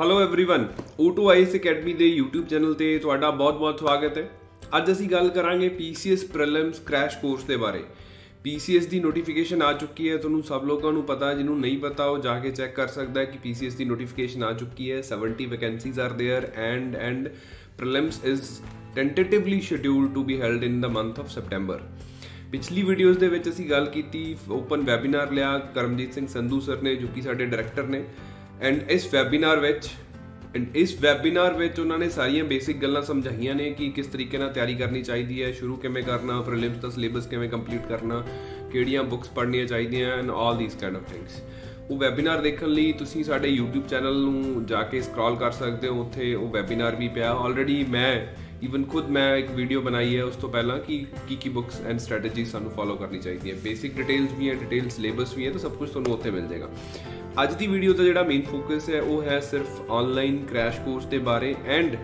Hello everyone O2 academy ਦੇ YouTube channel ਤੇ ਤੁਹਾਡਾ ਬਹੁਤ-ਬਹੁਤ ਸਵਾਗਤ ਹੈ ਅੱਜ ਅਸੀਂ ਗੱਲ ਕਰਾਂਗੇ PCS ਪ੍ਰੀਲਿਮਸ ਕ੍ਰੈਸ਼ ਕੋਰਸ ਦੇ ਬਾਰੇ PCS ਦੀ ਨੋਟੀਫਿਕੇਸ਼ਨ ਆ ਚੁੱਕੀ ਹੈ ਤੁਹਾਨੂੰ ਸਭ ਲੋਕਾਂ ਨੂੰ ਪਤਾ ਜਿਹਨੂੰ ਨਹੀਂ ਪਤਾ ਉਹ ਜਾ ਕੇ ਚੈੱਕ ਕਰ ਸਕਦਾ ਹੈ ਕਿ PCS ਦੀ ਨੋਟੀਫਿਕੇਸ਼ਨ ਆ ਚੁੱਕੀ ਹੈ 70 vacancies are there and and prelims is tentatively scheduled to be held in the month of September ਪਿਛਲੀ ਵੀਡੀਓਜ਼ ਦੇ ਵਿੱਚ ਅਸੀਂ ਗੱਲ ਕੀਤੀ ਓਪਨ ਵੈਬਿਨਾਰ ਲਿਆ ਕਰਮਜੀਤ ਸਿੰਘ ਸੰਧੂ ਸਰ ਨੇ ਜੋ ਕਿ ਸਾਡੇ ਡਾਇਰੈਕਟਰ ਨੇ ਐਂਡ ਇਸ ਵੈਬਿਨਾਰ ਵਿੱਚ ਐਂਡ ਇਸ ਵੈਬਿਨਾਰ ਵਿੱਚ ਉਹਨਾਂ ਨੇ ਸਾਰੀਆਂ ਬੇਸਿਕ ਗੱਲਾਂ ਸਮਝਾਈਆਂ ਨੇ ਕਿ ਕਿਸ ਤਰੀਕੇ ਨਾਲ ਤਿਆਰੀ ਕਰਨੀ ਚਾਹੀਦੀ ਹੈ ਸ਼ੁਰੂ ਕਿਵੇਂ ਕਰਨਾ ਪ੍ਰੀਲਿਮਸ ਦਾ ਸਿਲੇਬਸ ਕਿਵੇਂ ਕੰਪਲੀਟ ਕਰਨਾ ਕਿਹੜੀਆਂ ਬੁੱਕਸ ਪੜ੍ਹਨੀਆਂ ਚਾਹੀਦੀਆਂ and all these kind of things ਉਹ ਵੈਬਿਨਾਰ ਦੇਖਣ ਲਈ ਤੁਸੀਂ ਸਾਡੇ YouTube ਚੈਨਲ ਨੂੰ ਜਾ ਕੇ ਸਕਰੋਲ ਕਰ ਸਕਦੇ ਹੋ ਉੱਥੇ ਉਹ ਵੈਬਿਨਾਰ ਵੀ ਪਿਆ ਆਲਰੇਡੀ ਮੈਂ ਇਵਨ ਖੁਦ ਮੈਂ ਇੱਕ ਵੀਡੀਓ ਬਣਾਈ ਹੈ ਉਸ ਤੋਂ ਪਹਿਲਾਂ ਕਿ ਕੀ ਕੀ ਬੁੱਕਸ ਐਂਡ ਸਟ੍ਰੈਟੇਜੀ ਸਾਨੂੰ ਫੋਲੋ ਕਰਨੀ ਚਾਹੀਦੀ ਹੈ ਬੇਸਿਕ ਡਿਟੇਲਸ ਵੀ ਹੈ ਡਿਟੇਲਸ ਸਿਲੇਬਸ ਵੀ ਹੈ ਤਾਂ ਸਭ ਕੁਝ ਤੁਹਾਨੂੰ ਉੱਥੇ ਮਿਲ ਜਾਏਗਾ ਅੱਜ ਦੀ ਵੀਡੀਓ ਦਾ ਜਿਹੜਾ ਮੇਨ ਫੋਕਸ ਹੈ ਉਹ ਹੈ ਸਿਰਫ ਆਨਲਾਈਨ ਕ੍ਰੈਸ਼ ਕੋਰਸ ਦੇ ਬਾਰੇ ਐਂਡ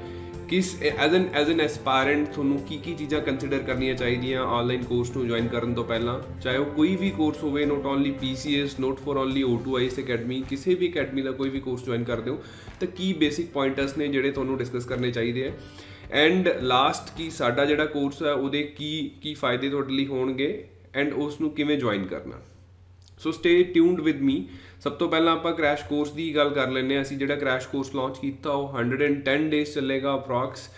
ਕਿਸ ਐਜ਼ ਐਨ ਐਜ਼ ਐਨ ਐਸਪਾਇਰੈਂਟ ਤੁਹਾਨੂੰ ਕੀ ਕੀ ਚੀਜ਼ਾਂ ਕੰਸੀਡਰ ਕਰਨੀਆਂ ਚਾਹੀਦੀਆਂ ਆਨਲਾਈਨ ਕੋਰਸ ਨੂੰ ਜੁਆਇਨ ਕਰਨ ਤੋਂ ਪਹਿਲਾਂ ਚਾਹੇ ਉਹ ਕੋਈ ਵੀ ਕੋਰਸ ਹੋਵੇ not only PCS not for only O2IS academy ਕਿਸੇ ਵੀ ਅਕੈਡਮੀ ਦਾ ਕੋਈ ਵੀ ਕੋਰਸ ਜੁਆਇਨ ਕਰਦੇ ਹੋ ਤਾਂ ਕੀ ਬੇਸਿਕ ਪੁਆਇੰਟਸ ਨੇ ਜਿਹੜੇ ਤੁਹਾਨੂੰ ਡਿਸਕਸ ਕਰਨੇ ਚਾਹੀਦੇ ਆ ਐਂਡ ਲਾਸਟ ਕੀ ਸਾਡਾ ਜਿਹੜਾ ਕੋਰਸ ਹੈ ਉਹਦੇ ਕੀ ਕੀ ਫਾਇਦੇ ਤੁਹਾਡੇ ਲਈ ਹੋਣਗੇ ਐਂਡ ਉਸ ਨੂੰ ਕਿਵੇਂ ਜੁਆਇਨ ਕਰਨਾ so stay tuned with me ਸਭ ਤੋਂ ਪਹਿਲਾਂ ਆਪਾਂ ਕ੍ਰੈਸ਼ ਕੋਰਸ ਦੀ ਗੱਲ ਕਰ ਲੈਂਦੇ ਹਾਂ ਅਸੀਂ ਜਿਹੜਾ ਕ੍ਰੈਸ਼ ਕੋਰਸ ਲਾਂਚ ਕੀਤਾ ਉਹ 110 ਡੇਸ ਚੱਲੇਗਾ ਅਪਰੋਕਸ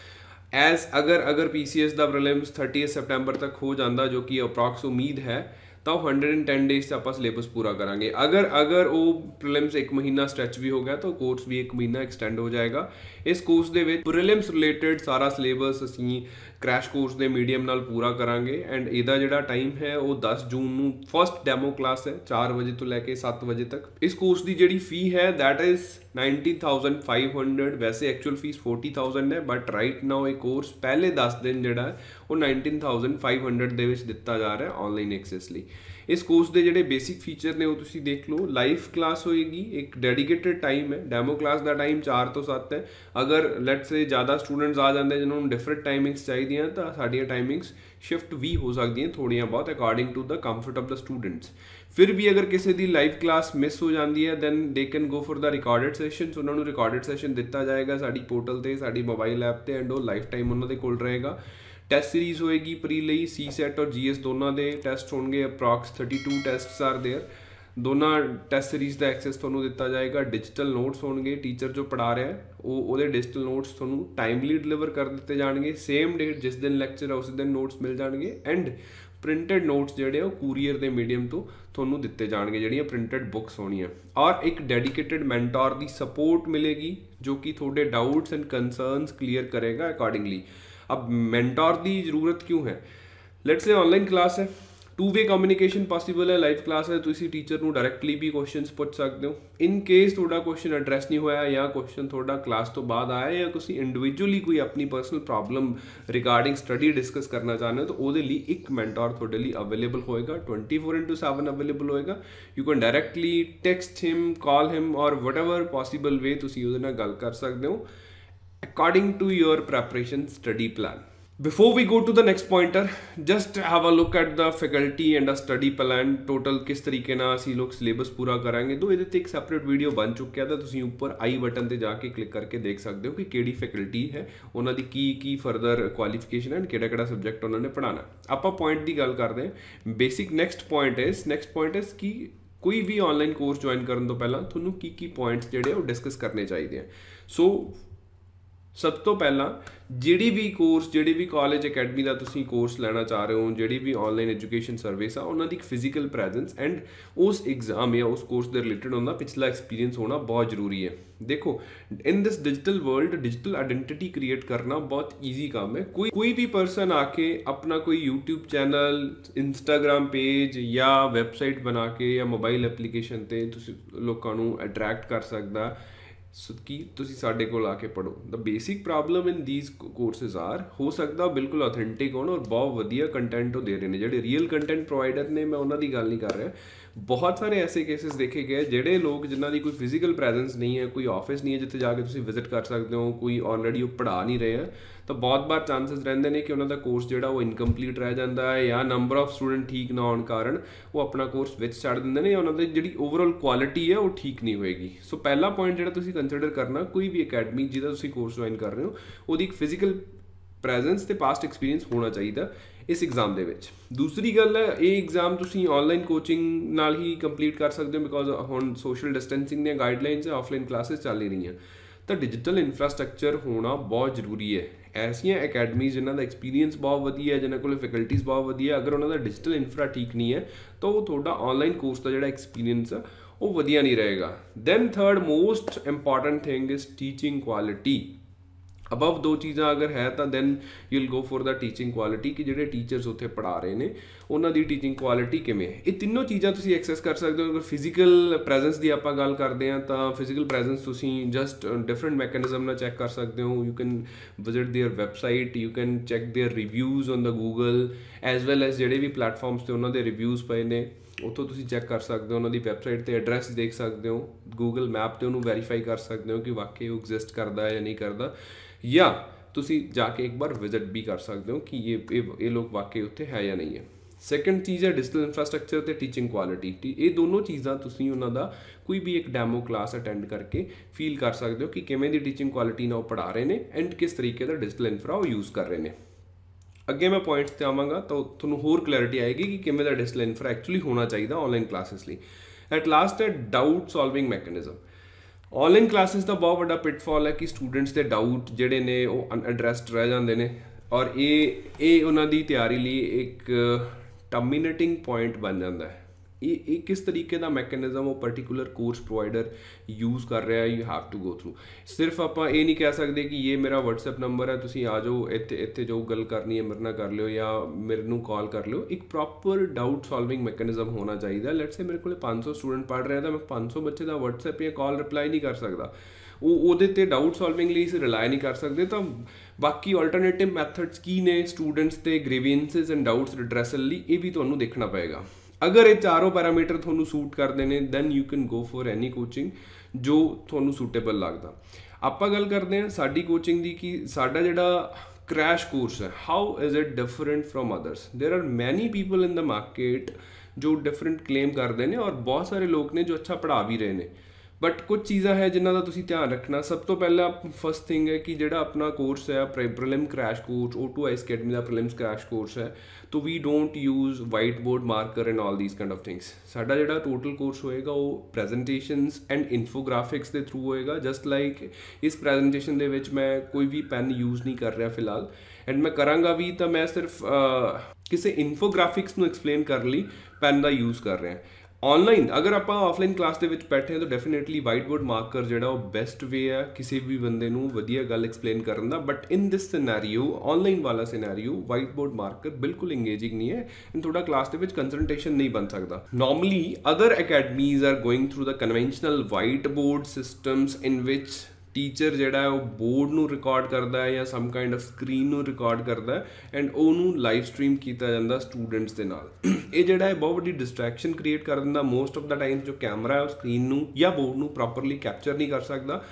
ਐਸ ਅਗਰ ਅਗਰ ਪੀਸੀਐਸ ਦਾ ਪ੍ਰੀਲਿਮਸ 30 ਸਪਟੈਂਬਰ ਤੱਕ ਹੋ ਜਾਂਦਾ ਜੋ ਕਿ ਅਪਰੋਕਸ ਉਮੀਦ ਹੈ ਤਾਂ 110 ਡੇਸ ਤੱਕ ਆਪਾਂ ਸਿਲੇਬਸ ਪੂਰਾ ਕਰਾਂਗੇ ਅਗਰ ਅਗਰ ਉਹ ਪ੍ਰੀਲਿਮਸ 1 ਮਹੀਨਾ ਸਟ੍ਰੈਚ ਵੀ ਹੋ ਗਿਆ ਤਾਂ ਕੋਰਸ ਵੀ 1 ਮਹੀਨਾ ਐਕਸਟੈਂਡ ਹੋ ਜਾਏਗਾ ਇਸ ਕੋਰਸ ਦੇ ਵਿੱਚ ਪ੍ਰੀਲਿਮਸ ਰਿਲੇਟਡ ਸਾਰਾ ਸਿਲੇਬਸ ਅਸੀਂ ਕ੍ਰੈਸ਼ ਕੋਰਸ ਦੇ ਮੀਡੀਅਮ ਨਾਲ ਪੂਰਾ ਕਰਾਂਗੇ ਐਂਡ ਇਹਦਾ ਜਿਹੜਾ ਟਾਈਮ ਹੈ ਉਹ 10 ਜੂਨ ਨੂੰ ਫਰਸਟ ਡੈਮੋ ਕਲਾਸ ਹੈ 4 ਵਜੇ ਤੋਂ ਲੈ ਕੇ 7 ਵਜੇ ਤੱਕ ਇਸ ਕੋਰਸ ਦੀ ਜਿਹੜੀ ਫੀ ਹੈ ਥੈਟ ਇਜ਼ 19500 ਵੈਸੇ ਐਕਚੁਅਲ ਫੀਸ 40000 ਹੈ ਬਟ ਰਾਈਟ ਨਾਓ ਇਹ ਕੋਰਸ ਪਹਿਲੇ 10 ਦਿਨ ਜਿਹੜਾ ਉਹ 19500 ਦੇ ਵਿੱਚ ਦਿੱਤਾ ਜਾ ਰਿਹਾ ਹੈ ਆਨਲਾਈਨ ਐਕਸੈਸ ਲਈ ਇਸ ਕੋਰਸ ਦੇ ਜਿਹੜੇ ਬੇਸਿਕ ਫੀਚਰ ਨੇ ਉਹ ਤੁਸੀਂ ਦੇਖ ਲਓ ਲਾਈਵ ਕਲਾਸ ਹੋਏਗੀ ਇੱਕ ਡੈਡੀਕੇਟਿਡ ਟਾਈਮ ਹੈ ਡੈਮੋ ਕਲਾਸ ਦਾ ਟਾਈਮ 4 ਤੋਂ 7 ਹੈ ਅਗਰ ਲੈਟਸ ਸੇ ਜ਼ਿਆਦਾ ਸਟੂਡੈਂਟਸ ਆ ਜਾਂਦੇ ਜਿਨ੍ਹਾਂ ਨੂੰ ਡਿਫਰੈਂਟ ਟਾਈਮਿੰਗਸ ਚਾਹੀਦੀਆਂ ਤਾਂ ਸਾਡੀਆਂ ਟਾਈਮਿੰਗਸ ਸ਼ਿਫਟ ਵੀ ਹੋ ਸਕਦੀਆਂ ਥੋੜੀਆਂ ਬਹੁਤ according to the comfort of the students ਫਿਰ ਵੀ ਅਗਰ ਕਿਸੇ ਦੀ ਲਾਈਵ ਕਲਾਸ ਮਿਸ ਹੋ ਜਾਂਦੀ ਹੈ then they can go for the recorded sessions ਉਹਨਾਂ ਨੂੰ ਰਿਕਾਰਡਡ ਸੈਸ਼ਨ ਦਿੱਤਾ ਜਾਏਗਾ ਸਾਡੀ ਪੋਰਟਲ ਤੇ ਸਾਡੀ ਮੋਬਾਈਲ ਐਪ ਤੇ ਐਂਡ ਉਹ ਲਾਈਫ ਟਾਈਮ ਉਹਨਾਂ ਦੇ ਕੋਲ ਰਹੇਗਾ ਟੈਸਟ ਸੀਰੀਜ਼ ਹੋਏਗੀ ਪ੍ਰੀ ਲਈ ਸੀ ਸੈਟ ਔਰ ਜੀਐਸ ਦੋਨਾਂ ਦੇ ਟੈਸਟ ਹੋਣਗੇ ਅਪ੍ਰੋਕਸ 32 ਟੈਸਟਸ ਆਰ देयर ਦੋਨਾਂ ਟੈਸਟ ਸੀਰੀਜ਼ ਦਾ ਐਕਸੈਸ ਤੁਹਾਨੂੰ ਦਿੱਤਾ ਜਾਏਗਾ ਡਿਜੀਟਲ ਨੋਟਸ ਹੋਣਗੇ ਟੀਚਰ ਜੋ ਪੜਾ ਰਿਹਾ ਉਹ ਉਹਦੇ ਡਿਜੀਟਲ ਨੋਟਸ ਤੁਹਾਨੂੰ ਟਾਈਮਲੀ ਡਿਲੀਵਰ ਕਰ ਦਿੱਤੇ ਜਾਣਗੇ ਸੇਮ ਡੇਟ ਜਿਸ ਦਿਨ ਲੈਕਚਰ ਹੈ ਉਸ ਦਿਨ ਨੋਟਸ ਮਿਲ ਜਾਣਗੇ ਐਂਡ ਪ੍ਰਿੰਟਡ ਨੋਟਸ ਜਿਹੜੇ ਉਹ ਕੂਰੀਅਰ ਦੇ ਮੀਡੀਅਮ ਤੋਂ ਤੁਹਾਨੂੰ ਦਿੱਤੇ ਜਾਣਗੇ ਜਿਹੜੀਆਂ ਪ੍ਰਿੰਟਡ ਬੁੱਕਸ ਹੋਣੀਆਂ ਔਰ ਇੱਕ ਡੈਡੀਕੇਟਿਡ ਮੈਂਟਰ ਦੀ ਸਪੋਰਟ ਮਿਲੇਗੀ ਜੋ ਕਿ ਤੁਹਾਡੇ ਡਾਊਟਸ ਐਂਡ ਕਨਸਰਨਸ ਕਲੀਅਰ ਕਰੇਗਾ ਅਕੋਰਡਿੰਗਲੀ अब मेंटोर दी ज़रूरत क्यों है ਲੈਟਸ ਸੇ ਆਨਲਾਈਨ ਕਲਾਸ ਹੈ ਟੂ ਵੇ ਕਮਿਊਨੀਕੇਸ਼ਨ ਪੋਸੀਬਲ ਹੈ ਲਾਈਵ ਕਲਾਸ ਹੈ ਤੁਸੀਂ ਟੀਚਰ ਨੂੰ ਡਾਇਰੈਕਟਲੀ ਵੀ ਕੁਐਸਚਨਸ ਪੁੱਛ ਸਕਦੇ ਹੋ ਇਨ ਕੇਸ ਤੁਹਾਡਾ ਕੁਐਸਚਨ ਐਡਰੈਸ ਨਹੀਂ ਹੋਇਆ ਜਾਂ ਕੁਐਸਚਨ ਤੁਹਾਡਾ ਕਲਾਸ ਤੋਂ ਬਾਅਦ ਆਇਆ ਜਾਂ ਤੁਸੀਂ ਇੰਡੀਵਿਜੂਅਲੀ ਕੋਈ ਆਪਣੀ personal problem regarding study discuss ਕਰਨਾ ਚਾਹੁੰਦੇ ਹੋ ਤਾਂ ਉਹਦੇ ਲਈ ਇੱਕ ਮੈਂਟਰ ਤੁਹਾਡੇ ਲਈ ਅਵੇਲੇਬਲ ਹੋਏਗਾ 24/7 ਅਵੇਲੇਬਲ ਹੋਏਗਾ you can directly text him call him or whatever possible ਵੇ ਤੁਸੀਂ ਉਹਦੇ ਨਾਲ ਗੱਲ ਕਰ ਸਕਦੇ ਹੋ according to your preparation study plan. Before we go to the next pointer, just have a look at the faculty and a study plan total ਕਿਸ ਤਰੀਕੇ ਨਾਲ ਅਸੀਂ ਲੋਕ ਸਿਲੇਬਸ ਪੂਰਾ ਕਰਾਂਗੇ ਦੋ ਇਹਦੇ ਤੇ ਇੱਕ ਸੈਪਰੇਟ ਵੀਡੀਓ ਬਣ ਚੁੱਕਿਆ ਤਾਂ ਤੁਸੀਂ ਉੱਪਰ ਆਈ ਬਟਨ ਤੇ ਜਾ ਕੇ ਕਲਿੱਕ ਕਰਕੇ ਦੇਖ ਸਕਦੇ ਹੋ ਕਿ ਕਿਹੜੀ ਫੈਕਲਟੀ ਹੈ ਉਹਨਾਂ ਦੀ ਕੀ ਕੀ ਫਰਦਰ ਕੁਆਲੀਫਿਕੇਸ਼ਨ ਐਂਡ ਕਿਹੜਾ ਕਿਹੜਾ ਸਬਜੈਕਟ ਉਹਨਾਂ ਨੇ ਪੜਾਣਾ ਆਪਾਂ ਪੁਆਇੰਟ ਦੀ ਗੱਲ ਕਰਦੇ ਹਾਂ basic next point is next point is ਕਿ ਕੋਈ ਵੀ ਆਨਲਾਈਨ ਕੋਰਸ ਜੁਆਇਨ ਕਰਨ ਤੋਂ ਪਹਿਲਾਂ ਤੁਹਾਨੂੰ ਕੀ ਕੀ ਪੁਆਇੰਟਸ ਜਿਹੜੇ ਉਹ ਡਿਸਕਸ ਕਰਨੇ ਚਾਹੀਦੇ ਆ ਸੋ ਸਭ ਤੋਂ ਪਹਿਲਾਂ ਜਿਹੜੀ ਵੀ ਕੋਰਸ ਜਿਹੜੀ ਵੀ ਕਾਲਜ ਅਕੈਡਮੀ ਦਾ ਤੁਸੀਂ ਕੋਰਸ ਲੈਣਾ ਚਾਹ ਰਹੇ ਹੋ ਜਿਹੜੀ ਵੀ ਆਨਲਾਈਨ ਐਜੂਕੇਸ਼ਨ ਸਰਵਿਸ ਆ ਉਹਨਾਂ ਦੀ ਫਿਜ਼ੀਕਲ ਪ੍ਰੈਜ਼ੈਂਸ ਐਂਡ ਉਸ ਐਗਜ਼ਾਮ ਜਾਂ ਉਸ ਕੋਰਸ ਦੇ ਰਿਲੇਟਡ ਉਹਨਾਂ ਪਿਛਲਾ ਐਕਸਪੀਰੀਅੰਸ ਹੋਣਾ ਬਹੁਤ ਜ਼ਰੂਰੀ ਹੈ ਦੇਖੋ in this digital world digital identity create ਕਰਨਾ ਬਹੁਤ ਈਜ਼ੀ ਕੰਮ ਹੈ ਕੋਈ ਕੋਈ ਵੀ ਪਰਸਨ ਆ ਕੇ ਆਪਣਾ ਕੋਈ YouTube ਚੈਨਲ Instagram ਪੇਜ ਜਾਂ ਵੈਬਸਾਈਟ ਬਣਾ ਕੇ ਜਾਂ ਮੋਬਾਈਲ ਐਪਲੀਕੇਸ਼ਨ ਤੇ ਤੁਸੀਂ ਲੋਕਾਂ ਨੂੰ ਅਟਰੈਕਟ ਕਰ ਸਕਦਾ ਸੋ ਤੁਸੀਂ ਸਾਡੇ ਕੋਲ ਆ ਕੇ ਪੜੋ the basic problem in these courses are ਹੋ ਸਕਦਾ ਬਿਲਕੁਲ ਆਥੈਂਟਿਕ ਹੋਣ ਔਰ ਬਹੁਤ ਵਧੀਆ ਕੰਟੈਂਟ ਉਹ ਦੇ ਰਹੇ ਨੇ ਜਿਹੜੇ ਰੀਅਲ ਕੰਟੈਂਟ ਪ੍ਰੋਵਾਈਡਰ ਨੇ ਮੈਂ ਉਹਨਾਂ ਦੀ ਗੱਲ ਨਹੀਂ ਕਰ ਰਿਹਾ ਬਹੁਤ ਸਾਰੇ ਐਸੇ ਕੇਸਿਸ ਦੇਖੇ ਗਏ ਜਿਹੜੇ ਲੋਕ ਜਿਨ੍ਹਾਂ ਦੀ ਕੋਈ ਫਿਜ਼ੀਕਲ ਪ੍ਰੈਜ਼ੈਂਸ ਨਹੀਂ ਹੈ ਕੋਈ ਆਫਿਸ ਨਹੀਂ ਹੈ ਜਿੱਥੇ ਜਾ ਕੇ ਤੁਸੀਂ ਵਿਜ਼ਿਟ ਕਰ ਸਕਦੇ ਹੋ ਕੋਈ ਆਲਰੇਡੀ ਉਹ ਪੜਾ ਨਹੀਂ ਰਹੇ ਤਾਂ ਬਹੁਤ ਵਾਰ ਚਾਂਸਸ ਰਹਿੰਦੇ ਨੇ ਕਿ ਉਹਨਾਂ ਦਾ ਕੋਰਸ ਜਿਹੜਾ ਉਹ ਇਨਕੰਪਲੀਟ ਰਹਿ ਜਾਂਦਾ ਹੈ ਜਾਂ ਨੰਬਰ ਆਫ ਸਟੂਡੈਂਟ ਠੀਕ ਨਾ ਹੋਣ ਕਾਰਨ ਉਹ ਆਪਣਾ ਕੋਰਸ ਵਿੱਚ ਛੱਡ ਦਿੰਦੇ ਨੇ ਉਹਨਾਂ ਦੀ ਜਿਹੜੀ ਓਵਰਆਲ ਕੁਆਲਿਟੀ ਹੈ ਉਹ ਠੀਕ ਨਹੀਂ ਹੋਏਗੀ ਸੋ ਪਹਿਲਾ ਪੁਆਇੰਟ ਜਿਹੜਾ ਤੁਸੀਂ ਕੰਸੀਡਰ ਕਰਨਾ ਕੋਈ ਵੀ ਅਕੈਡਮੀ ਜਿਹਦਾ ਤੁਸੀਂ ਕੋਰਸ ਜੁਆਇਨ ਕਰ ਰਹੇ ਹੋ ਉਹਦੀ ਇੱਕ ਫਿਜ਼ੀਕਲ ਪ੍ਰੈਜ਼ੈਂਸ ਤੇ ਪਾਸਟ ਐਕਸਪੀਰੀਅੰਸ ਹੋਣਾ ਚਾਹੀਦਾ ਇਸ ਐਗਜ਼ਾਮ ਦੇ ਵਿੱਚ ਦੂਸਰੀ ਗੱਲ ਹੈ ਇਹ ਐਗਜ਼ਾਮ ਤੁਸੀਂ ਆਨਲਾਈਨ ਕੋਚਿੰਗ ਨਾਲ ਹੀ ਕੰਪਲੀਟ ਕਰ ਸਕਦੇ ਹੋ ਬਿਕੋਜ਼ ਹੁਣ ਸੋਸ਼ਲ ਡਿਸਟੈਂਸਿੰਗ ਦੀਆਂ ਗਾਈਡਲਾਈਨਸ ਆਫਲਾਈਨ ਕਲਾਸਿਸ ਚੱਲ ਰਹੀਆਂ ਤਾਂ ਡਿਜੀਟਲ ਇਨਫਰਾਸਟ੍ਰਕਚਰ ਹੋਣਾ ਬਹੁਤ ਜ਼ਰੂਰੀ ਹੈ ਐਸੀਆਂ ਅਕੈਡਮੀਆਂ ਜਿਨ੍ਹਾਂ ਦਾ ਐਕਸਪੀਰੀਅੰਸ ਬਹੁਤ ਵਧੀਆ ਹੈ ਜਿਨ੍ਹਾਂ ਕੋਲ ਫੈਕਲਟੀਜ਼ ਬਹੁਤ ਵਧੀਆ ਅਗਰ ਉਹਨਾਂ ਦਾ ਡਿਜੀਟਲ ਇਨਫਰਾ ਠੀਕ ਨਹੀਂ ਹੈ ਤਾਂ ਉਹ ਤੁਹਾਡਾ ਆਨਲਾਈਨ ਕੋਰਸ ਦਾ ਜਿਹੜਾ ਐਕਸਪੀਰੀਅੰਸ ਉਹ ਵਧੀਆ ਨਹੀਂ ਰਹੇਗਾ then third most important thing is teaching quality above ਦੋ ਚੀਜ਼ਾਂ ਅਗਰ ਹੈ ਤਾਂ then you will go for the teaching quality ਕਿ ਜਿਹੜੇ ਟੀਚਰਸ ਉੱਥੇ ਪੜਾ ਰਹੇ ਨੇ ਉਹਨਾਂ ਦੀ ਟੀਚਿੰਗ ਕੁਆਲਿਟੀ ਕਿਵੇਂ ਹੈ ਇਹ ਤਿੰਨੋਂ ਚੀਜ਼ਾਂ ਤੁਸੀਂ ਐਕਸੈਸ ਕਰ ਸਕਦੇ ਹੋ ਅਗਰ ਫਿਜ਼ੀਕਲ ਪ੍ਰੈਜ਼ੈਂਸ ਦੀ ਆਪਾਂ ਗੱਲ ਕਰਦੇ ਹਾਂ ਤਾਂ ਫਿਜ਼ੀਕਲ ਪ੍ਰੈਜ਼ੈਂਸ ਤੁਸੀਂ ਜਸਟ ਡਿਫਰੈਂਟ ਮੈਕੈਨਿਜ਼ਮ ਨਾਲ ਚੈੱਕ ਕਰ ਸਕਦੇ ਹੋ you can visit their website you can check their reviews on the Google as well as ਜਿਹੜੇ ਵੀ ਪਲੇਟਫਾਰਮਸ ਤੇ ਉਹਨਾਂ ਦੇ ਰਿਵਿਊਜ਼ ਪਏ ਨੇ ਉੱਥੋਂ ਤੁਸੀਂ ਚੈੱਕ ਕਰ ਸਕਦੇ ਹੋ ਉਹਨਾਂ ਦੀ ਵੈਬਸਾਈਟ ਤੇ ਐਡਰੈਸ ਦੇਖ ਸਕਦੇ ਹੋ ਗੂਗਲ ਮੈਪ ਤੇ ਉਹਨੂੰ ਵੈਰੀਫਾਈ ਕਰ ਸਕਦੇ ਹੋ ਕਿ ਵਾਕਈ ਉਹ ਐਗਜ਼ਿਸਟ ਕਰਦਾ ਹੈ ਜਾਂ ਨਹੀਂ ਕਰਦਾ ਜਾਂ ਤੁਸੀਂ ਜਾ ਕੇ ਇੱਕ ਵਾਰ ਵਿਜ਼ਿਟ ਵੀ ਕਰ ਸਕਦੇ ਹੋ ਕਿ ਇਹ ਇਹ ਲੋਕ ਵਾਕਈ ਉੱਥੇ ਹੈ ਜਾਂ ਨਹੀਂ ਹੈ ਸੈਕੰਡ ਚੀਜ਼ ਹੈ ਡਿਜੀਟਲ ਇਨਫਰਾਸਟ੍ਰਕਚਰ ਤੇ ਟੀਚਿੰਗ ਕੁਆਲਿਟੀ ਇਹ ਦੋਨੋਂ ਚੀਜ਼ਾਂ ਤੁਸੀਂ ਉਹਨਾਂ ਦਾ ਕੋਈ ਵੀ ਇੱਕ ਡੈਮੋ ਕਲਾਸ ਅਟੈਂਡ ਕਰਕੇ ਫੀਲ ਕਰ ਸਕਦੇ ਹੋ ਕਿ ਕਿਵੇਂ ਦੀ ਟੀਚਿੰਗ ਕੁਆਲਿਟੀ ਨਾਲ ਉਹ ਪੜਾ ਰਹੇ ਨੇ ਐਂਡ ਕਿਸ ਤਰੀਕੇ ਦਾ ਡਿਜੀਟਲ ਇਨਫਰਾ ਉਹ ਯੂਜ਼ ਕਰ ਰਹੇ ਨੇ ਅੱਗੇ ਮੈਂ ਪੁਆਇੰਟਸ ਤੇ ਆਵਾਂਗਾ ਤਾਂ ਤੁਹਾਨੂੰ ਹੋਰ ਕਲੈਰਿਟੀ ਆਏਗੀ ਕਿ ਕਿਵੇਂ ਦਾ ਡਿਜੀਟਲ ਇਨਫਰਾ ਐਕਚੁਅਲੀ ਹੋਣਾ ਚਾਹੀਦਾ ਆਨਲਾਈਨ ਕਲਾਸਿਸ ਲਈ ਐਟ ਲਾਸਟ ਹੈ doubt solving mechanism online classes ਦਾ ਬਹੁਤ ਵੱਡਾ ਪਿਟਫਾਲ ਹੈ ਕਿ ਸਟੂਡੈਂਟਸ ਦੇ ਡਾਊਟ ਜਿਹੜੇ ਨੇ ਉਹ ਅਨਐਡਰੈਸਡ ਰਹਿ ਜਾਂਦੇ ਨੇ ਔਰ ਇਹ ਇਹ ਉਹਨਾਂ ਦੀ ਤਿਆਰੀ ਲਈ ਇੱਕ ਟਰਮੀਨੇਟਿੰਗ ਪੁਆਇੰਟ ਬਣ ਜਾਂਦਾ ਹੈ ਇਹ ਇਹ ਕਿਸ ਤਰੀਕੇ ਦਾ ਮੈਕੈਨਿਜ਼ਮ ਉਹ ਪਾਰਟਿਕੂਲਰ ਕੋਰਸ ਪ੍ਰੋਵਾਈਡਰ ਯੂਜ਼ ਕਰ ਰਿਹਾ ਹੈ you have to go through ਸਿਰਫ ਆਪਾਂ ਇਹ ਨਹੀਂ ਕਹਿ ਸਕਦੇ ਕਿ ਇਹ ਮੇਰਾ WhatsApp ਨੰਬਰ ਹੈ ਤੁਸੀਂ ਆ ਜਾਓ ਇੱਥੇ ਇੱਥੇ ਜੋ ਗੱਲ ਕਰਨੀ ਹੈ ਮੇਰੇ ਨਾਲ ਕਰ ਲਿਓ ਜਾਂ ਮੇਰੇ ਨੂੰ ਕਾਲ ਕਰ ਲਿਓ ਇੱਕ ਪ੍ਰੋਪਰ ਡਾਊਟ ਸੋਲਵਿੰਗ ਮੈਕੈਨਿਜ਼ਮ ਹੋਣਾ ਚਾਹੀਦਾ ਲੈਟਸ ਸੇ ਮੇਰੇ ਕੋਲੇ 500 ਸਟੂਡੈਂਟ ਪੜ ਰਹੇ ਆ ਤਾਂ ਮੈਂ 500 ਬੱਚੇ ਦਾ WhatsApp ਜਾਂ ਕਾਲ ਰਿਪਲਾਈ ਨਹੀਂ ਕਰ ਸਕਦਾ ਉਹ ਉਹਦੇ ਤੇ ਡਾਊਟ ਸੋਲਵਿੰਗ ਲਈ ਅਸੀਂ ਰਿਲਾਈ ਨਹੀਂ ਕਰ ਸਕਦੇ ਤਾਂ ਬਾਕੀ ਆਲਟਰਨੇਟਿਵ ਮੈਥਡਸ ਕੀ ਨੇ ਸਟੂਡੈਂਟਸ ਤੇ ਗ੍ਰੀਵੈਂਸਸ ਐਂਡ ਡਾਊਟਸ ਰਿਡਰੈਸਲ ਲਈ ਇਹ ਵੀ ਤੁਹਾਨੂੰ ਦੇਖਣਾ ਪਏਗਾ ਅਗਰ ਇਹ ਚਾਰੋਂ ਪੈਰਾਮੀਟਰ ਤੁਹਾਨੂੰ ਸੂਟ ਕਰਦੇ ਨੇ then you can go for any coaching ਜੋ ਤੁਹਾਨੂੰ ਸੂਟੇਬਲ ਲੱਗਦਾ ਆਪਾਂ ਗੱਲ ਕਰਦੇ ਹਾਂ ਸਾਡੀ ਕੋਚਿੰਗ ਦੀ ਕਿ ਸਾਡਾ ਜਿਹੜਾ ਕ੍ਰੈਸ਼ ਕੋਰਸ ਹੈ how is it different from others there are many people in the market ਜੋ ਡਿਫਰੈਂਟ ਕਲੇਮ ਕਰਦੇ ਨੇ ਔਰ ਬਹੁਤ ਸਾਰੇ ਲੋਕ ਨੇ ਜੋ ਅੱਛਾ ਪੜ੍ਹਾ ਵੀ ਰਹੇ ਨੇ ਬਟ ਕੁਝ ਚੀਜ਼ਾਂ ਹੈ ਜਿਨ੍ਹਾਂ ਦਾ ਤੁਸੀਂ ਧਿਆਨ ਰੱਖਣਾ ਸਭ ਤੋਂ ਪਹਿਲਾਂ ਫਸਟ ਥਿੰਗ ਹੈ ਕਿ ਜਿਹੜਾ ਆਪਣਾ ਕੋਰਸ ਹੈ prelim crash course I academy ਦਾ ਪ੍ਰੀਲਿਮਸ ਕ੍ਰੈਸ਼ ਕੋਰਸ ਹੈ ਤੋ we don't use whiteboard marker and all these kind of things ਸਾਡਾ ਜਿਹੜਾ ਟੋਟਲ ਕੋਰਸ ਹੋਏਗਾ ਉਹ ਪ੍ਰੈਜੈਂਟੇਸ਼ਨਸ ਐਂਡ ਇਨਫੋਗ੍ਰਾਫਿਕਸ ਦੇ ਥਰੂ ਹੋਏਗਾ ਜਸਟ ਲਾਈਕ ਇਸ ਪ੍ਰੈਜੈਂਟੇਸ਼ਨ ਦੇ ਵਿੱਚ ਮੈਂ ਕੋਈ ਵੀ ਪੈਨ ਯੂਜ਼ ਨਹੀਂ ਕਰ ਰਿਹਾ ਫਿਲਹਾਲ ਐਂਡ ਮੈਂ ਕਰਾਂਗਾ ਵੀ ਤਾਂ ਮੈਂ ਸਿਰਫ ਕਿਸੇ ਇਨਫੋਗ੍ਰਾਫਿਕਸ ਨੂੰ ਐਕਸਪਲੇਨ ਕਰ ਲਈ ਪੈਨ ਦਾ ਯੂਜ਼ ਕਰ ਰਿਹਾ ਹਾਂ ਆਨਲਾਈਨ ਅਗਰ ਆਪਾਂ ਆਫਲਾਈਨ ਕਲਾਸ ਦੇ ਵਿੱਚ ਬੈਠੇ ਹਾਂ ਤਾਂ ਡੈਫੀਨਿਟਲੀ ਵਾਈਟ ਬੋਰਡ ਮਾਰਕਰ ਜਿਹੜਾ ਉਹ ਬੈਸਟ ਵੇ ਆ ਕਿਸੇ ਵੀ ਬੰਦੇ ਨੂੰ ਵਧੀਆ ਗੱਲ ਐਕਸਪਲੇਨ ਕਰਨ ਦਾ but in this scenario online ਵਾਲਾ ਸਿਨੈਰੀਓ ਵਾਈਟ ਬੋਰਡ ਮਾਰਕਰ ਬਿਲਕੁਲ ਇੰਗੇਜਿੰਗ ਨਹੀਂ ਹੈ ਇਨ ਤੁਹਾਡਾ ਕਲਾਸ ਦੇ ਵਿੱਚ ਕਨਸੈਂਟ੍ਰੇਸ਼ਨ ਨਹੀਂ ਬਣ ਸਕਦਾ normally other academies are going through the conventional whiteboard systems in which teacher ਜਿਹੜਾ ਹੈ ਉਹ ਬੋਰਡ ਨੂੰ ਰਿਕਾਰਡ ਕਰਦਾ ਹੈ ਜਾਂ ਸਮ ਕਾਈਂਡ ਆਫ ਸਕਰੀਨ ਨੂੰ ਰਿਕਾਰਡ ਕਰਦਾ ਹੈ ਐਂਡ ਉਹਨੂੰ ਲਾਈਵ ਸਟ੍ਰੀਮ ਕੀਤਾ ਜਾਂਦਾ ਸਟੂਡੈਂਟਸ ਦੇ ਨਾਲ ਇਹ ਜਿਹੜਾ ਹੈ ਬਹੁਤ ਵੱਡੀ ਡਿਸਟਰੈਕਸ਼ਨ ਕ੍ਰੀਏਟ ਕਰ ਦਿੰਦਾ ਮੋਸਟ ਆਫ ਦਾ ਟਾਈਮ ਜੋ ਕੈਮਰਾ ਹੈ ਉਹ ਸਕਰੀਨ ਨੂੰ ਜਾਂ ਬੋਰਡ ਨੂੰ ਪ੍ਰੋਪਰਲੀ ਕੈਪਚਰ ਨਹੀਂ ਕਰ ਸਕਦਾ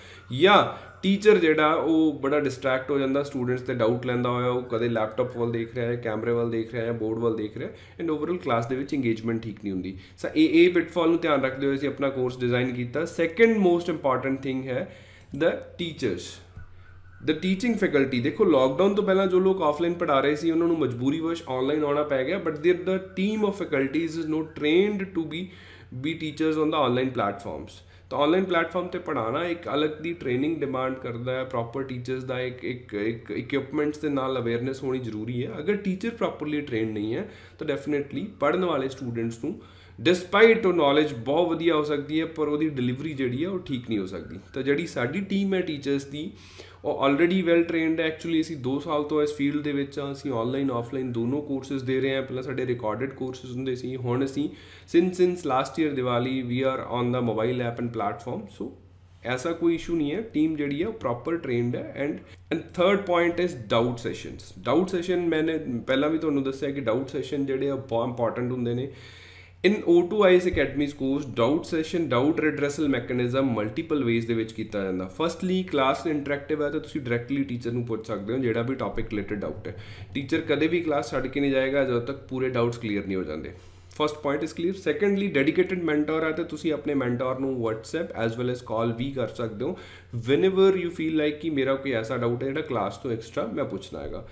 ਜਾਂ ਟੀਚਰ ਜਿਹੜਾ ਉਹ ਬੜਾ ਡਿਸਟਰੈਕਟ ਹੋ ਜਾਂਦਾ ਸਟੂਡੈਂਟਸ ਤੇ ਡਾਊਟ ਲੈਂਦਾ ਹੋਇਆ ਉਹ ਕਦੇ ਲੈਪਟਾਪ ਵੱਲ ਦੇਖ ਰਿਹਾ ਹੈ ਕੈਮਰੇ ਵੱਲ ਦੇਖ ਰਿਹਾ ਹੈ ਬੋਰਡ ਵੱਲ ਦੇਖ ਰਿਹਾ ਹੈ ਐਂਡ ਓਵਰਆਲ ਕਲਾਸ ਦੇ ਵਿੱਚ ਇੰਗੇਜਮੈਂਟ ਠੀਕ ਨਹੀਂ ਹੁੰਦੀ ਸੋ ਇਹ ਇਹ ਪਿਟਫਾਲ ਨੂੰ ਧਿਆਨ ਰੱਖਦੇ ਹੋਏ ਅਸੀਂ ਆਪਣਾ ਕੋਰਸ ਡਿਜ਼ਾਈਨ ਕੀਤਾ ਸੈਕੰਡ ਮੋਸਟ ਇੰਪੋਰਟੈਂਟ ਥਿੰਗ ਹੈ the teachers the teaching faculty ਦੇਖੋ ਲਾਕਡਾਊਨ ਤੋਂ ਪਹਿਲਾਂ ਜੋ ਲੋਕ ਆਫਲਾਈਨ ਪੜਾ ਰਹੇ ਸੀ ਉਹਨਾਂ ਨੂੰ ਮਜਬੂਰੀ ਵਿੱਚ ਆਨਲਾਈਨ ਆਉਣਾ ਪੈ ਗਿਆ but there the team of faculties is not trained to be be teachers on the online platforms ਤਾਂ ਆਨਲਾਈਨ ਪਲੈਟਫਾਰਮ ਤੇ ਪੜਾਣਾ ਇੱਕ ਅਲੱਗ ਦੀ ਟ੍ਰੇਨਿੰਗ ਡਿਮਾਂਡ ਕਰਦਾ ਹੈ ਪ੍ਰੋਪਰ ਟੀਚਰਸ ਦਾ ਇੱਕ ਇੱਕ ਇੱਕ ਇਕਵਿਪਮੈਂਟਸ ਦੇ ਨਾਲ ਅਵੇਅਰਨੈਸ ਹੋਣੀ ਜ਼ਰੂਰੀ ਹੈ ਅਗਰ ਟੀਚਰ ਪ੍ਰੋਪਰਲੀ ਟ੍ਰੇਨਡ ਨਹੀਂ ਹੈ ਤਾਂ ਡੈਫੀਨਿਟਲੀ ਪੜਨ ਵਾਲੇ ਸਟੂਡੈਂਟਸ ਨੂੰ ਡਿਸਪਾਈਟ ਉਹ ਨੌਲੇਜ ਬਹੁਤ ਵਧੀਆ ਹੋ ਸਕਦੀ ਹੈ ਪਰ ਉਹਦੀ ਡਿਲੀਵਰੀ ਜਿਹੜੀ ਹੈ ਉਹ ਠੀਕ ਨਹੀਂ ਹੋ ਸਕਦੀ ਤਾਂ ਜਿਹੜੀ ਸਾਡੀ ਟੀਮ ਹੈ ਟੀਚਰਸ ਦੀ ਉਹ ਆਲਰੇਡੀ ਵੈਲ ਟ੍ਰੇਨਡ ਹੈ ਐਕਚੁਅਲੀ ਅਸੀਂ 2 ਸਾਲ ਤੋਂ ਇਸ ਫੀਲਡ ਦੇ ਵਿੱਚ ਆ ਅਸੀਂ ਆਨਲਾਈਨ ਆਫਲਾਈਨ ਦੋਨੋਂ ਕੋਰਸਸ ਦੇ ਰਹੇ ਹਾਂ ਪਹਿਲਾਂ ਸਾਡੇ ਰਿਕਾਰਡਡ ਕੋਰਸਸ ਹੁੰਦੇ ਸੀ ਹੁਣ ਅਸੀਂ since since last year Diwali we are on the mobile app and platform so ਐਸਾ ਕੋਈ ਇਸ਼ੂ ਨਹੀਂ ਹੈ ਟੀਮ ਜਿਹੜੀ ਹੈ ਉਹ ਪ੍ਰੋਪਰ ਟ੍ਰੇਨਡ ਹੈ and and third point is doubt sessions doubt session ਮੈਨੇ ਪਹਿਲਾਂ ਵੀ ਤੁਹਾਨੂੰ ਦੱਸਿਆ ਕਿ ਡਾਊਟ ਸੈਸ਼ਨ ਜਿਹੜੇ ਆ ਬਹੁਤ ਇੰਪੋਰਟੈਂਟ ਹੁੰਦੇ ਨੇ in O2 IS academies course doubt session doubt redressal mechanism multiple ways ਦੇ ਵਿੱਚ ਕੀਤਾ ਜਾਂਦਾ ਫਰਸਟਲੀ ਕਲਾਸ ਇੰਟਰੈਕਟਿਵ ਹੈ ਤਾਂ ਤੁਸੀਂ ਡਾਇਰੈਕਟਲੀ ਟੀਚਰ ਨੂੰ ਪੁੱਛ ਸਕਦੇ ਹੋ ਜਿਹੜਾ ਵੀ ਟਾਪਿਕ ਰਿਲੇਟਡ ਡਾਊਟ ਹੈ ਟੀਚਰ ਕਦੇ ਵੀ ਕਲਾਸ ਛੱਡ ਕੇ ਨਹੀਂ ਜਾਏਗਾ ਜਦੋਂ ਤੱਕ ਪੂਰੇ ਡਾਊਟਸ ਕਲੀਅਰ ਨਹੀਂ ਹੋ ਜਾਂਦੇ first point is clear secondly dedicated mentor ਹੈ ਤਾਂ ਤੁਸੀਂ ਆਪਣੇ ਮੈਂਟਰ ਨੂੰ WhatsApp as well as call ਵੀ ਕਰ ਸਕਦੇ ਹੋ ਵੈਨੇਵਰ ਯੂ ਫੀਲ ਲਾਈਕ ਕਿ ਮੇਰਾ ਕੋਈ ਐਸਾ ਡਾਊਟ ਹੈ ਜਿਹੜਾ ਕਲਾਸ ਤੋਂ ਐਕਸਟਰਾ ਮੈਂ ਪੁੱਛਣਾ ਹੈਗਾ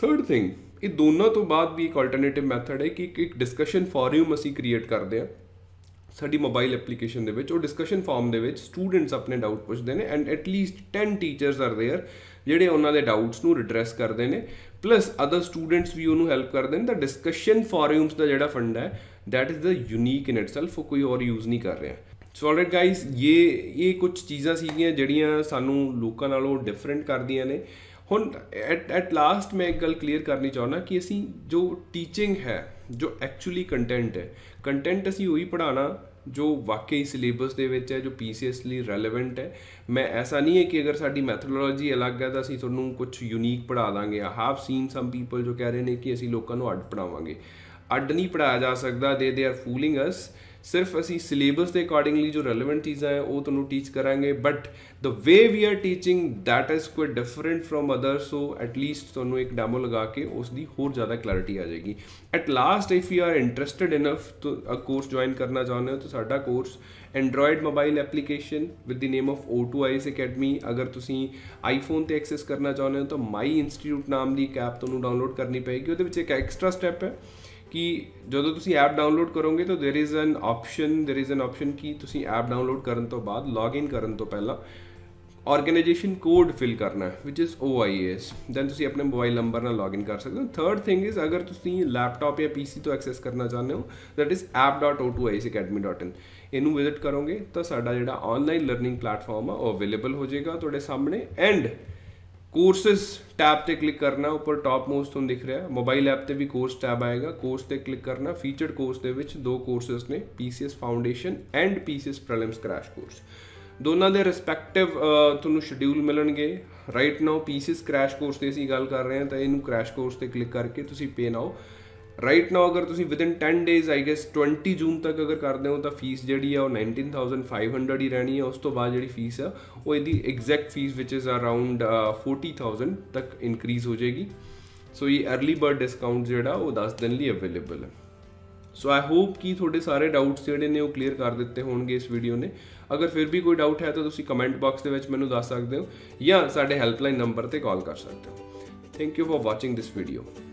ਥਰਡ ਥਿੰਗ ਇਹ ਦੋਨਾਂ ਤੋਂ ਬਾਅਦ ਵੀ ਇੱਕ ਆਲਟਰਨੇਟਿਵ ਮੈਥਡ ਹੈ ਕਿ ਇੱਕ ਡਿਸਕਸ਼ਨ ਫੋਰਮ ਅਸੀਂ ਕ੍ਰੀਏਟ ਕਰਦੇ ਹਾਂ ਸਾਡੀ ਮੋਬਾਈਲ ਐਪਲੀਕੇਸ਼ਨ ਦੇ ਵਿੱਚ ਉਹ ਡਿਸਕਸ਼ਨ ਫਾਰਮ ਦੇ ਵਿੱਚ ਸਟੂਡੈਂਟਸ ਆਪਣੇ ਡਾਊਟ ਪੁੱਛਦੇ ਨੇ and at least 10 teachers are there ਜਿਹੜੇ ਉਹਨਾਂ ਦੇ ਡਾਊਟਸ ਨੂੰ ਰਿਡਰੈਸ ਕਰਦੇ ਨੇ ਪਲੱਸ ਅਦਰ ਸਟੂਡੈਂਟਸ ਵੀ ਉਹਨੂੰ ਹੈਲਪ ਕਰਦੇ ਨੇ ਦਾ ਡਿਸਕਸ਼ਨ ਫੋਰਮਸ ਦਾ ਜਿਹੜਾ ਫੰਡ ਹੈ that is the unique in itself ਉਹ ਕੋਈ ਹੋਰ ਯੂਜ਼ ਨਹੀਂ ਕਰ ਰਿਹਾ ਸੋ ਆਲਰਾਈਟ ਗਾਇਸ ਇਹ ਇਹ ਕੁਝ ਚੀਜ਼ਾਂ ਸੀਗੀਆਂ ਜਿਹੜੀਆਂ ਸਾਨੂੰ ਲੋਕਾਂ ਨਾਲੋਂ ਡਿਫਰੈਂਟ ਕਰਦੀਆਂ ਨੇ ਹੁਣ ਐਟ ਐਟ ਲਾਸਟ ਮੈਂ ਇੱਕ ਗੱਲ ਕਲੀਅਰ ਕਰਨੀ ਚਾਹੁੰਦਾ ਕਿ ਅਸੀਂ ਜੋ ਟੀਚਿੰਗ ਹੈ ਜੋ ਐਕਚੁਅਲੀ ਕੰਟੈਂਟ ਹੈ ਕੰਟੈਂਟ ਅਸੀਂ ਉਹੀ ਪੜਾਉਣਾ ਜੋ ਵਾਕਈ ਸਿਲੇਬਸ ਦੇ ਵਿੱਚ ਹੈ ਜੋ ਪੀਸੀਐਸ ਲਈ ਰੈਲੇਵੈਂਟ ਹੈ ਮੈਂ ਐਸਾ ਨਹੀਂ ਹੈ ਕਿ ਅਗਰ ਸਾਡੀ ਮੈਥਡੋਲੋਜੀ ਅਲੱਗ ਹੈ ਤਾਂ ਅਸੀਂ ਤੁਹਾਨੂੰ ਕੁਝ ਯੂਨੀਕ ਪੜਾ ਦਾਂਗੇ ਆ ਹੈਵ ਸੀਨ ਸਮ ਪੀਪਲ ਜੋ ਕਹਿ ਰਹੇ ਨੇ ਕਿ ਅਸੀਂ ਲੋਕਾਂ ਨੂੰ ਅੱਡ ਪੜਾਵਾਂਗੇ ਅੱਡ ਨਹੀਂ ਪੜਾਇਆ ਜਾ ਸਕਦਾ ਦੇ ਦੇ ਆਰ ਫੂਲਿੰਗ ਅਸ ਸਿਰਫ ਅਸੀਂ ਸਿਲੇਬਸ ਦੇ ਅਕੋਰਡਿੰਗਲੀ ਜੋ ਰੈਲੇਵੈਂਟ ਚੀਜ਼ਾਂ ਹੈ ਉਹ ਤੁਹਾਨੂੰ ਟੀਚ ਕਰਾਂਗੇ but the way we are teaching that is quite different from other so at least ਤੁਹਾਨੂੰ ਇੱਕ ਡੈਮੋ ਲਗਾ ਕੇ ਉਸ ਦੀ ਹੋਰ ਜ਼ਿਆਦਾ ਕਲੈਰਿਟੀ ਆ ਜਾਏਗੀ at last if you are interested enough to a course join ਕਰਨਾ ਚਾਹੁੰਦੇ ਹੋ ਤਾਂ ਸਾਡਾ course android mobile application with the name of O2IS academy ਅਗਰ ਤੁਸੀਂ ਆਈਫੋਨ ਤੇ ਐਕਸੈਸ ਕਰਨਾ ਚਾਹੁੰਦੇ ਹੋ ਤਾਂ ਮਾਈ ਇੰਸਟੀਟਿਊਟ ਨਾਮ ਦੀ ਇੱਕ ਐਪ ਤੁਹਾਨੂੰ ਡਾਊਨਲੋਡ ਕਰਨੀ ਪਏਗੀ ਉਹਦੇ ਵਿੱਚ ਇੱਕ ਐਕਸਟਰਾ ਸਟੈਪ ਹੈ ਕਿ ਜਦੋਂ ਤੁਸੀਂ ਐਪ ਡਾਊਨਲੋਡ ਕਰੋਗੇ ਤਾਂ there is an option there is an option ਕਿ ਤੁਸੀਂ ਐਪ ਡਾਊਨਲੋਡ ਕਰਨ ਤੋਂ ਬਾਅਦ ਲੌਗਇਨ ਕਰਨ ਤੋਂ ਪਹਿਲਾਂ ਆਰਗੇਨਾਈਜੇਸ਼ਨ ਕੋਡ ਫਿਲ ਕਰਨਾ ਹੈ ਵਿਚ ਇਜ਼ OIS ਦੈਨ ਤੁਸੀਂ ਆਪਣੇ ਮੋਬਾਈਲ ਨੰਬਰ ਨਾਲ ਲੌਗਇਨ ਕਰ ਸਕਦੇ ਹੋ ਥਰਡ ਥਿੰਗ ਇਜ਼ ਅਗਰ ਤੁਸੀਂ ਲੈਪਟਾਪ ਜਾਂ ਪੀਸੀ ਤੋਂ ਐਕਸੈਸ ਕਰਨਾ ਚਾਹੁੰਦੇ ਹੋ ਦੈਟ ਇਜ਼ app.o2isacademy.in ਇਹਨੂੰ ਵਿਜ਼ਿਟ ਕਰੋਗੇ ਤਾਂ ਸਾਡਾ ਜਿਹੜਾ ਆਨਲਾਈਨ ਲਰਨਿੰਗ ਪਲੇਟਫਾਰਮ ਆ ਉਹ ਅਵੇਲੇਬਲ ਹੋ ਜਾਏਗਾ ਤੁਹਾਡੇ ਸਾਹਮਣੇ ਐਂਡ ਕੋਰਸਸ ਟੈਬ ਤੇ ਕਲਿੱਕ ਕਰਨਾ ਉੱਪਰ ਟਾਪ ਮੋਸਟ ਤੋਂ ਦਿਖ ਰਿਹਾ ਮੋਬਾਈਲ ਐਪ ਤੇ ਵੀ ਕੋਰਸ ਟੈਬ ਆਏਗਾ ਕੋਰਸ ਤੇ ਕਲਿੱਕ ਕਰਨਾ ਫੀਚਰਡ ਕੋਰਸ ਦੇ ਵਿੱਚ ਦੋ ਕੋਰਸਸ ਨੇ PCS foundation and PCS prelims crash course ਦੋਨਾਂ ਦੇ ਰਿਸਪੈਕਟਿਵ ਤੁਹਾਨੂੰ ਸ਼ਡਿਊਲ ਮਿਲਣਗੇ right now PCS crash course ਤੇ ਅਸੀਂ ਗੱਲ ਕਰ ਰਹੇ ਹਾਂ ਤਾਂ ਇਹਨੂੰ ਕ੍ਰੈਸ਼ ਕੋਰਸ ਤੇ ਕਲਿੱਕ ਕਰਕੇ ਤੁਸੀਂ ਪੇ ਨਾਓ ਰਾਈਟ ਨਾਓ ਅਗਰ ਤੁਸੀਂ within 10 days I guess 20 June ਤੱਕ ਅਗਰ ਕਰਦੇ ਹੋ ਤਾਂ ਫੀਸ ਜਿਹੜੀ ਆ ਉਹ 19500 ਹੀ ਰਹਿਣੀ ਹੈ ਉਸ ਤੋਂ ਬਾਅਦ ਜਿਹੜੀ ਫੀਸ ਆ ਉਹ ਇਹਦੀ exact fee which is around 40000 ਤੱਕ ਇਨਕਰੀਜ਼ ਹੋ ਜਾਏਗੀ ਸੋ ਇਹ अर्ਲੀ ਬਰਡ ਡਿਸਕਾਊਂਟ ਜਿਹੜਾ ਉਹ 10 ਦਿਨ ਲਈ ਅਵੇਲੇਬਲ ਹੈ ਸੋ ਆਈ ਹੋਪ ਕਿ ਤੁਹਾਡੇ ਸਾਰੇ ਡਾਊਟਸ ਜਿਹੜੇ ਨੇ ਉਹ ਕਲੀਅਰ ਕਰ ਦਿੱਤੇ ਹੋਣਗੇ ਇਸ ਵੀਡੀਓ ਨੇ ਅਗਰ ਫਿਰ ਵੀ ਕੋਈ ਡਾਊਟ ਹੈ ਤਾਂ ਤੁਸੀਂ ਕਮੈਂਟ ਬਾਕਸ ਦੇ ਵਿੱਚ ਮੈਨੂੰ ਦੱਸ ਸਕਦੇ ਹੋ ਜਾਂ ਸਾਡੇ ਹੈਲਪਲਾਈਨ ਨੰਬਰ ਤੇ ਕਾਲ ਕਰ ਸਕਦੇ ਹੋ thank you for watching this video